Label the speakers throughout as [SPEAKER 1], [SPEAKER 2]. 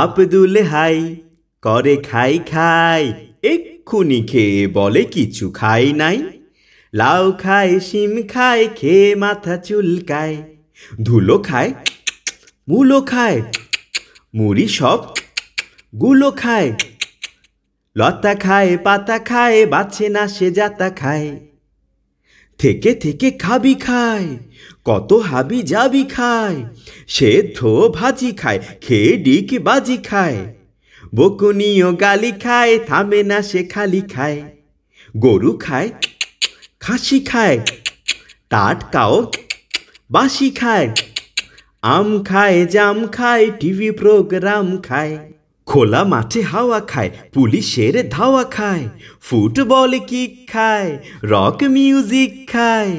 [SPEAKER 1] Abdul high করে খাই খাই এক্ষুনি খেয়ে বলে কিছু খাই নাই লাউ খায় সিম খায় খেয়ে মাথা চুলকায় ধুলো খায় মুলো খায় মুড়ি সব গুলো খায় লতা খায় পাতা খায় বাছে না সে জাতা খায় থেকে থেকে খাবি খায় কত হাবি যাবি খায় সে ধো ভাজি খায় খেয়ে ডিক বাজি খায় বকুনিও গালি খায় থামে না সে খালি খায় গরু খায় খাসি খায় টাটকাও বাসি খায় আম খায় জাম খায় টিভি প্রোগ্রাম খায় খোলা মাঠে হাওয়া খায় পুলিশের ধাওয়া খায় ফুটবল কিক খায় রক মিউজিক খায়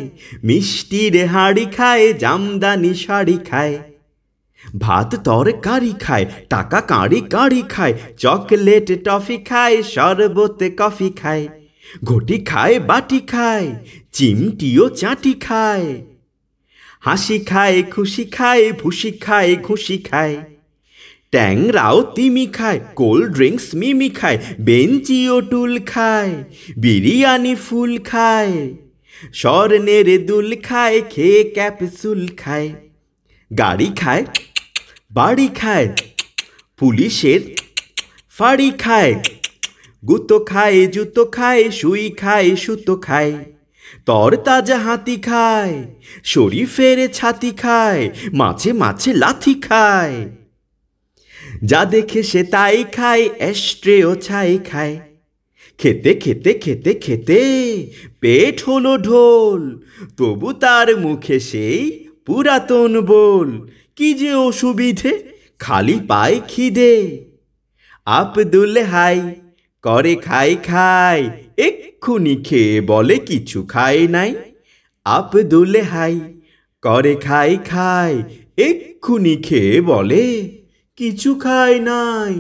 [SPEAKER 1] মিষ্টির হাড়ি খায় জামদানি শাড়ি খায় ভাত তরকারি খায় টাকা কাঁড়ি কাঁড়ি খায় চকলেট টফি খায় শরবত কফি খায় ঘটি খায় বাটি খায় চিমটিও চাটি খায় হাসি খায় খুশি খায় ভুসি খায় ঘুষি খায় ট্যাংরাও তিমি খায় কোল্ড ড্রিঙ্কস মিমি খায় বেঞ্চিও টুল খায় বিরিয়ানি ফুল খায় স্বর্ণের দুল খায় খেয়ে ক্যাপসুল খায় গাড়ি খায় বাড়ি খায় পুলিশের ফাড়ি খায় গুতো খায় জুতো খায় সুই খায় সুতো খায় তর তাজা হাতি খায় শরীফের ছাতি খায় মাছে মাছে লাথি খায় যা দেখে সে তাই খায় ও ছাই খায় খেতে খেতে খেতে খেতে পেট হলো ঢোল তবু তার মুখে সেই পুরাতন বোল কি যে অসুবিধে খালি পায় খিদে আবদুল হাই করে খাই খাই এক্ষুনি খেয়ে বলে কিছু খায় নাই আবদুল হাই করে খাই খাই এক্ষুনি খেয়ে বলে কিছু খাই নাই